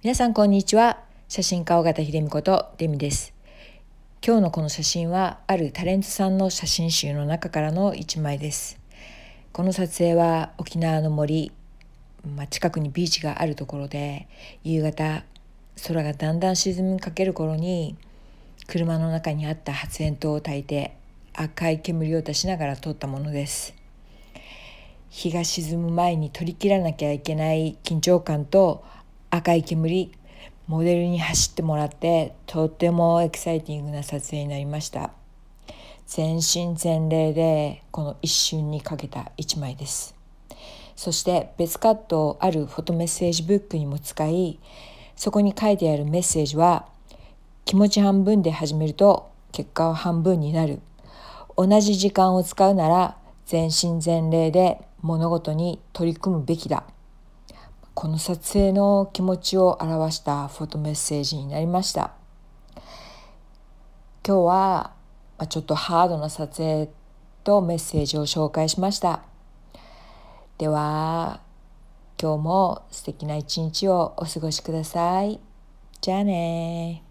皆さんこんにちは写真家尾形秀美ことデミです今日のこの写真はあるタレントさんの写真集の中からの一枚ですこの撮影は沖縄の森まあ、近くにビーチがあるところで夕方空がだんだん沈みかける頃に車の中にあった発煙筒を焚いて赤い煙を出しながら撮ったものです日が沈む前に取り切らなきゃいけない緊張感と赤い煙モデルに走ってもらってとってもエキサイティングな撮影になりました全身全霊でこの一瞬にかけた一枚ですそして別カットをあるフォトメッセージブックにも使いそこに書いてあるメッセージは気持ち半分で始めると結果は半分になる同じ時間を使うなら全身全霊で物事に取り組むべきだこの撮影の気持ちを表したフォトメッセージになりました今日はちょっとハードな撮影とメッセージを紹介しましたでは今日も素敵な一日をお過ごしくださいじゃあね